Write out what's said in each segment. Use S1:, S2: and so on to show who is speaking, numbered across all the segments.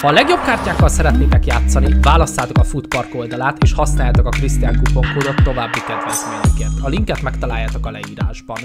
S1: Ha a legjobb kártyákkal szeretnétek játszani, válasszátok a Foodpark oldalát és használjátok a Krisztián kuponkódot további kedvezményekért. A linket megtaláljátok a leírásban.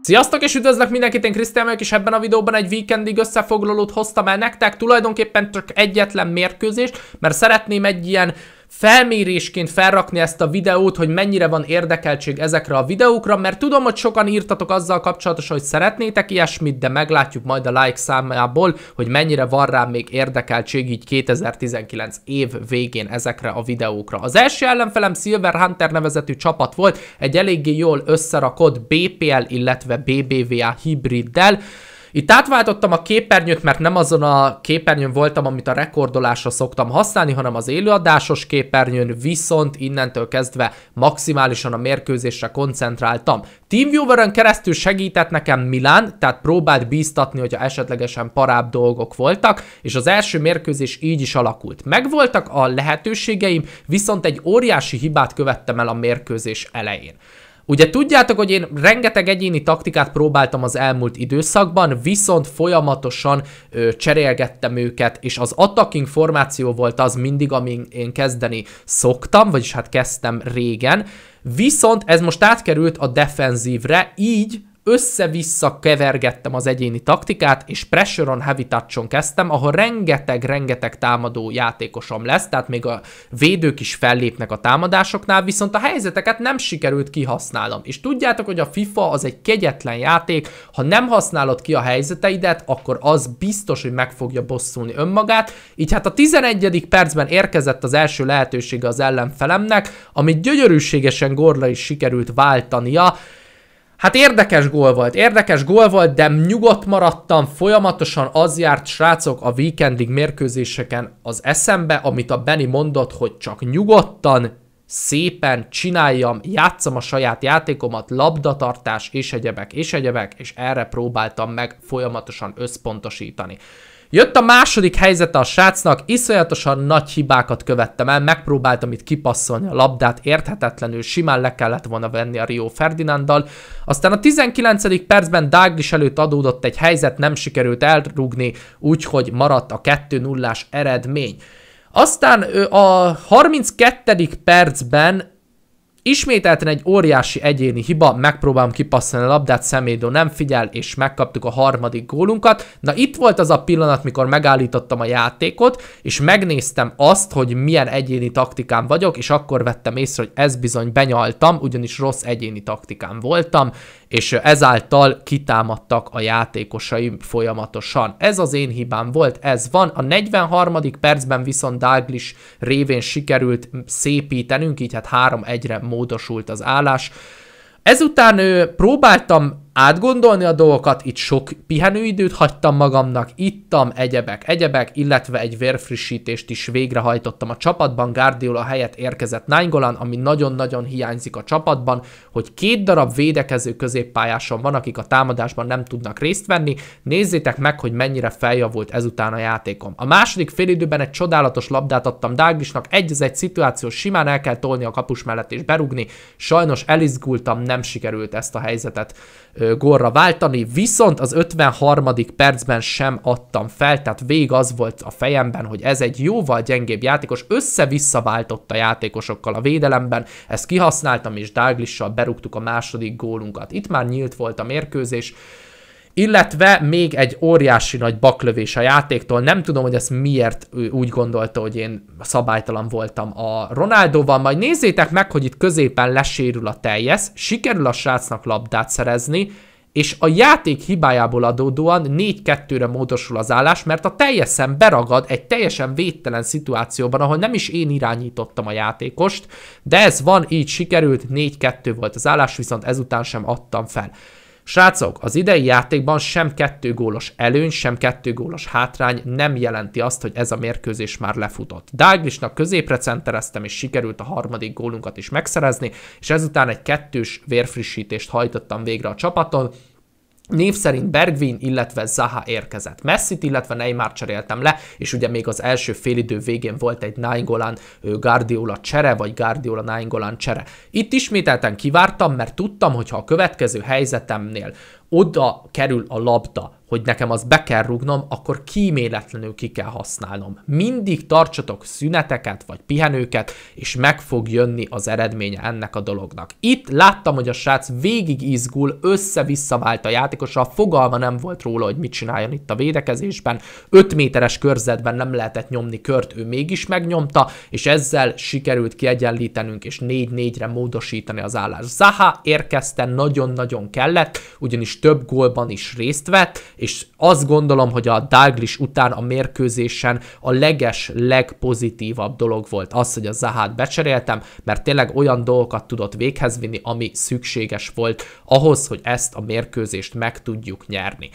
S1: Sziasztok és üdvözlök mindenkit, én Krisztián vagyok, és ebben a videóban egy weekendig összefoglalót hoztam el nektek, tulajdonképpen csak egyetlen mérkőzést, mert szeretném egy ilyen felmérésként felrakni ezt a videót, hogy mennyire van érdekeltség ezekre a videókra, mert tudom, hogy sokan írtatok azzal kapcsolatosan, hogy szeretnétek ilyesmit, de meglátjuk majd a like számából, hogy mennyire van rá még érdekeltség így 2019 év végén ezekre a videókra. Az első ellenfelem Silver Hunter nevezetű csapat volt, egy eléggé jól összerakott BPL, illetve BBVA hibriddel, itt átváltottam a képernyőt, mert nem azon a képernyőn voltam, amit a rekordolásra szoktam használni, hanem az élőadásos képernyőn, viszont innentől kezdve maximálisan a mérkőzésre koncentráltam. TeamViewer-ön keresztül segített nekem Milán, tehát próbált bíztatni, hogyha esetlegesen parább dolgok voltak, és az első mérkőzés így is alakult. Megvoltak a lehetőségeim, viszont egy óriási hibát követtem el a mérkőzés elején. Ugye tudjátok, hogy én rengeteg egyéni taktikát próbáltam az elmúlt időszakban, viszont folyamatosan ö, cserélgettem őket, és az attacking formáció volt az mindig, amin én kezdeni szoktam, vagyis hát kezdtem régen, viszont ez most átkerült a defenzívre, így össze-vissza kevergettem az egyéni taktikát, és pressure on heavy touch kezdtem, ahol rengeteg-rengeteg támadó játékosom lesz, tehát még a védők is fellépnek a támadásoknál, viszont a helyzeteket nem sikerült kihasználnom. És tudjátok, hogy a FIFA az egy kegyetlen játék, ha nem használod ki a helyzeteidet, akkor az biztos, hogy meg fogja bosszulni önmagát, így hát a 11. percben érkezett az első lehetősége az ellenfelemnek, amit gyönyörűségesen Gorla is sikerült váltania, Hát érdekes gól volt, érdekes gól volt, de nyugodt maradtam, folyamatosan az járt srácok a weekendig mérkőzéseken az eszembe, amit a Benny mondott, hogy csak nyugodtan, szépen csináljam, játszom a saját játékomat, labdatartás és egyebek, és egyebek, és erre próbáltam meg folyamatosan összpontosítani. Jött a második helyzete a srácnak, iszonyatosan nagy hibákat követtem el, megpróbáltam itt kipasszolni a labdát, érthetetlenül simán le kellett volna venni a Rio Ferdinanddal. Aztán a 19. percben Douglas előtt adódott egy helyzet, nem sikerült elrugni, úgyhogy maradt a 2-0-ás eredmény. Aztán a 32. percben Ismételten egy óriási egyéni hiba, megpróbálom kipasszolni a labdát, Szemédó nem figyel, és megkaptuk a harmadik gólunkat. Na itt volt az a pillanat, mikor megállítottam a játékot, és megnéztem azt, hogy milyen egyéni taktikán vagyok, és akkor vettem észre, hogy ez bizony benyaltam, ugyanis rossz egyéni taktikán voltam és ezáltal kitámadtak a játékosaim folyamatosan. Ez az én hibám volt, ez van. A 43. percben viszont Dalglish révén sikerült szépítenünk, így hát 3-1-re módosult az állás. Ezután ő, próbáltam átgondolni a dolgokat, itt sok pihenőidőt hagytam magamnak, ittam egyebek, egyebek, illetve egy vérfrissítést is végrehajtottam a csapatban, Guardiola helyett érkezett Nainggolan, ami nagyon-nagyon hiányzik a csapatban, hogy két darab védekező középpályáson van, akik a támadásban nem tudnak részt venni, nézzétek meg, hogy mennyire feljavult ezután a játékom. A második félidőben egy csodálatos labdát adtam Dágisnak, egy az egy szituáció simán el kell tolni a kapus mellett és berugni, sajnos elizgultam, nem sikerült ezt a helyzetet gólra váltani, viszont az 53. percben sem adtam fel, tehát vég az volt a fejemben, hogy ez egy jóval gyengébb játékos, össze-vissza váltott a játékosokkal a védelemben, ezt kihasználtam, és Dáglissal berúgtuk a második gólunkat. Itt már nyílt volt a mérkőzés, illetve még egy óriási nagy baklövés a játéktól, nem tudom, hogy ezt miért úgy gondolta, hogy én szabálytalan voltam a Ronaldóval, majd nézzétek meg, hogy itt középen lesérül a teljes, sikerül a srácnak labdát szerezni, és a játék hibájából adódóan 4-2-re módosul az állás, mert a teljesen beragad egy teljesen védtelen szituációban, ahol nem is én irányítottam a játékost, de ez van, így sikerült, 4-2 volt az állás, viszont ezután sem adtam fel. Srácok, az idei játékban sem kettő gólos előny, sem kettő gólos hátrány nem jelenti azt, hogy ez a mérkőzés már lefutott. Dáglisnak középre centereztem, és sikerült a harmadik gólunkat is megszerezni, és ezután egy kettős vérfrissítést hajtottam végre a csapaton, Név szerint Bergvin, illetve Zaha érkezett. Messi illetve Neymar cseréltem le, és ugye még az első félidő végén volt egy Nainggolan Guardiola csere, vagy Guardiola Nainggolan csere. Itt ismételten kivártam, mert tudtam, hogy ha a következő helyzetemnél oda kerül a labda, hogy nekem az be kell rúgnom, akkor kíméletlenül ki kell használnom. Mindig tartsatok szüneteket vagy pihenőket, és meg fog jönni az eredménye ennek a dolognak. Itt láttam, hogy a srác végig izgul, össze-vissza vált a játékosa, fogalma nem volt róla, hogy mit csináljon itt a védekezésben, 5 méteres körzetben nem lehetett nyomni kört, ő mégis megnyomta, és ezzel sikerült kiegyenlítenünk és 4-4-re módosítani az állást. Zaha érkezte, nagyon-nagyon kellett, ugyanis több gólban is részt vett, és azt gondolom, hogy a Dalglish után a mérkőzésen a leges, legpozitívabb dolog volt az, hogy a Zahát becseréltem, mert tényleg olyan dolgokat tudott véghez vinni, ami szükséges volt ahhoz, hogy ezt a mérkőzést meg tudjuk nyerni.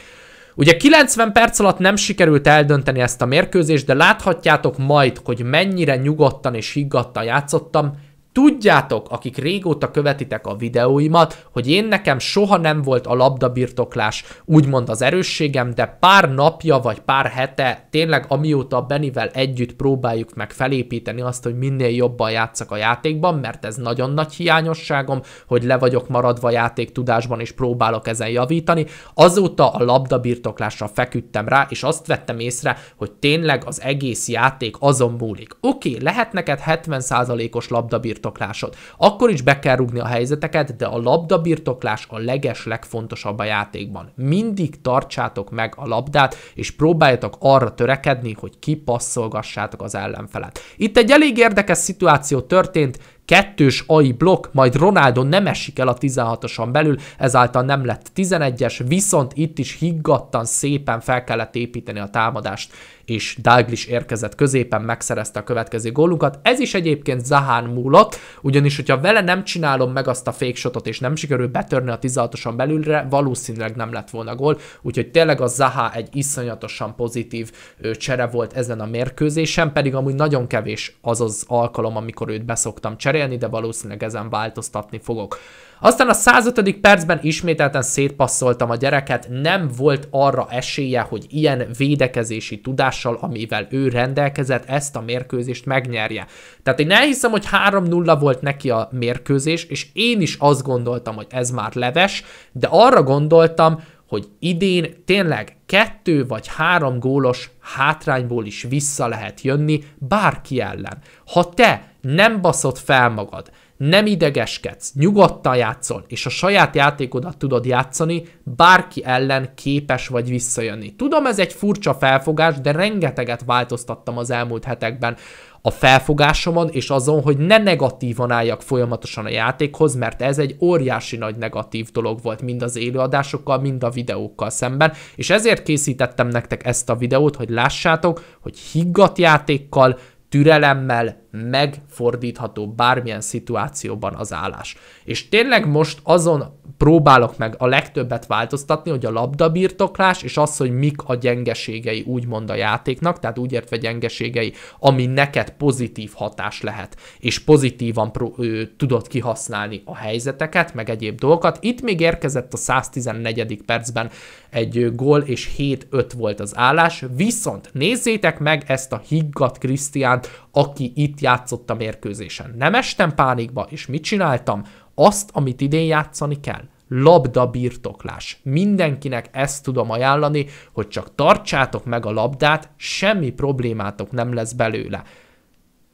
S1: Ugye 90 perc alatt nem sikerült eldönteni ezt a mérkőzést, de láthatjátok majd, hogy mennyire nyugodtan és higgadtan játszottam, Tudjátok, akik régóta követitek a videóimat, hogy én nekem soha nem volt a labdabirtoklás úgymond az erősségem, de pár napja vagy pár hete, tényleg amióta Benivel együtt próbáljuk meg felépíteni azt, hogy minél jobban játszak a játékban, mert ez nagyon nagy hiányosságom, hogy le vagyok maradva tudásban és próbálok ezen javítani. Azóta a labdabirtoklásra feküdtem rá, és azt vettem észre, hogy tényleg az egész játék azon múlik. Oké, lehet neked 70%-os labdabirtoklás, birtoklásod. Akkor is be kell rúgni a helyzeteket, de a labda birtoklás a leges legfontosabb a játékban. Mindig tartsátok meg a labdát, és próbáljatok arra törekedni, hogy kipasszolgassátok az ellenfelet. Itt egy elég érdekes szituáció történt, kettős AI blokk, majd Ronaldo nem esik el a 16-oson belül, ezáltal nem lett 11-es, viszont itt is higgadtan szépen fel kellett építeni a támadást, és Dalglis érkezett középen, megszerezte a következő gólunkat. Ez is egyébként Zahán múlott, ugyanis hogyha vele nem csinálom meg azt a fékshotot, és nem sikerül betörni a 16-oson belülre, valószínűleg nem lett volna gól, úgyhogy tényleg a Zaha egy iszonyatosan pozitív csere volt ezen a mérkőzésen, pedig amúgy nagyon kevés az az alkalom, amikor őt beszoktam cserélni, cserélni, de valószínűleg ezen változtatni fogok. Aztán a 105. percben ismételten szétpasszoltam a gyereket, nem volt arra esélye, hogy ilyen védekezési tudással, amivel ő rendelkezett, ezt a mérkőzést megnyerje. Tehát én elhiszem, hogy 3-0 volt neki a mérkőzés, és én is azt gondoltam, hogy ez már leves, de arra gondoltam, hogy idén tényleg kettő vagy három gólos hátrányból is vissza lehet jönni bárki ellen. Ha te nem baszod fel magad, nem idegeskedsz, nyugodtan játszol, és a saját játékodat tudod játszani, bárki ellen képes vagy visszajönni. Tudom, ez egy furcsa felfogás, de rengeteget változtattam az elmúlt hetekben a felfogásomon, és azon, hogy ne negatívan álljak folyamatosan a játékhoz, mert ez egy óriási nagy negatív dolog volt mind az élőadásokkal, mind a videókkal szemben, és ezért készítettem nektek ezt a videót, hogy lássátok, hogy higgadt játékkal, türelemmel, megfordítható bármilyen szituációban az állás. És tényleg most azon próbálok meg a legtöbbet változtatni, hogy a labdabirtoklás, és az, hogy mik a gyengeségei úgymond a játéknak, tehát úgy értve gyengeségei, ami neked pozitív hatás lehet, és pozitívan ö, tudod kihasználni a helyzeteket, meg egyéb dolgokat. Itt még érkezett a 114. percben egy gól, és 7-5 volt az állás, viszont nézzétek meg ezt a higgadt Krisztiánt, aki itt játszott a mérkőzésen. Nem estem pánikba, és mit csináltam? Azt, amit idén játszani kell. Labda birtoklás. Mindenkinek ezt tudom ajánlani, hogy csak tartsátok meg a labdát, semmi problémátok nem lesz belőle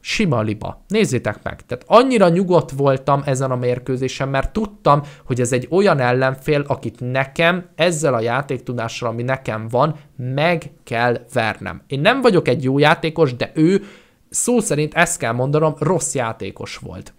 S1: sima liba. Nézzétek meg, tehát annyira nyugodt voltam ezen a mérkőzésen, mert tudtam, hogy ez egy olyan ellenfél, akit nekem ezzel a játéktudással, ami nekem van, meg kell vernem. Én nem vagyok egy jó játékos, de ő szó szerint ezt kell mondanom, rossz játékos volt.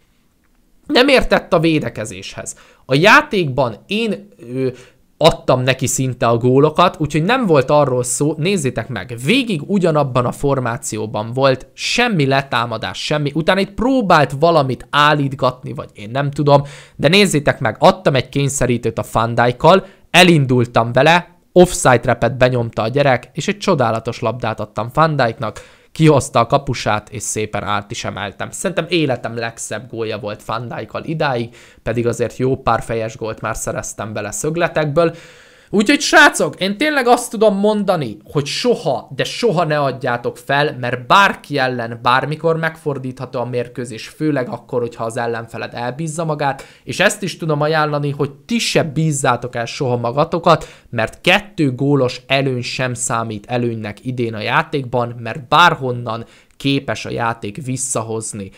S1: Nem értett a védekezéshez. A játékban én ö, adtam neki szinte a gólokat, úgyhogy nem volt arról szó, nézzétek meg, végig ugyanabban a formációban volt, semmi letámadás, semmi, utána itt próbált valamit állítgatni, vagy én nem tudom, de nézzétek meg, adtam egy kényszerítőt a fandájkal, elindultam vele, offside repet benyomta a gyerek, és egy csodálatos labdát adtam fandáiknak kihozta a kapusát, és szépen át is emeltem. Szerintem életem legszebb gólja volt Fandijkkal idáig, pedig azért jó pár fejes gólt már szereztem bele szögletekből. Úgyhogy srácok, én tényleg azt tudom mondani, hogy soha, de soha ne adjátok fel, mert bárki ellen bármikor megfordítható a mérkőzés, főleg akkor, hogyha az ellenfeled elbízza magát, és ezt is tudom ajánlani, hogy ti se bízzátok el soha magatokat, mert kettő gólos előny sem számít előnynek idén a játékban, mert bárhonnan képes a játék visszahozni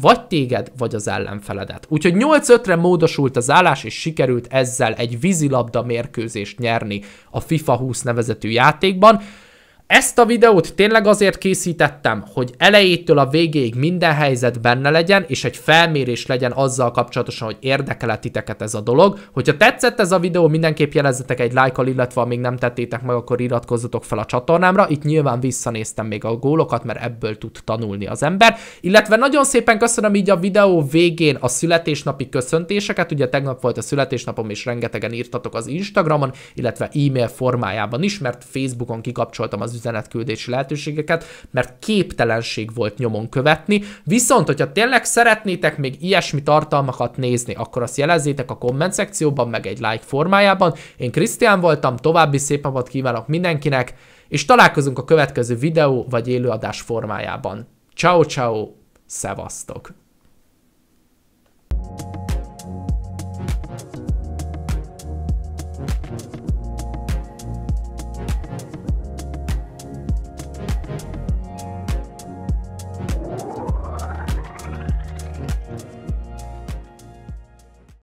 S1: vagy téged, vagy az ellenfeledet. Úgyhogy 8-5-re módosult az állás, és sikerült ezzel egy vízilabda mérkőzést nyerni a FIFA 20 nevezetű játékban. Ezt a videót tényleg azért készítettem, hogy elejétől a végéig minden helyzet benne legyen, és egy felmérés legyen azzal kapcsolatosan, hogy érdekel titeket ez a dolog. Hogyha tetszett ez a videó, mindenképp jelezzetek egy al illetve ha még nem tettétek meg, akkor iratkozzatok fel a csatornámra. Itt nyilván visszanéztem még a gólokat, mert ebből tud tanulni az ember. Illetve nagyon szépen köszönöm így a videó végén a születésnapi köszöntéseket. Ugye tegnap volt a születésnapom, és rengetegen írtatok az Instagramon, illetve e-mail formájában is, mert Facebookon kikapcsoltam az az üzenetküldési lehetőségeket, mert képtelenség volt nyomon követni. Viszont, hogyha tényleg szeretnétek még ilyesmi tartalmakat nézni, akkor azt jelezzétek a komment szekcióban, meg egy like formájában. Én Krisztián voltam, további szép napot kívánok mindenkinek, és találkozunk a következő videó vagy élőadás formájában. Ciao ciao, szevasztok!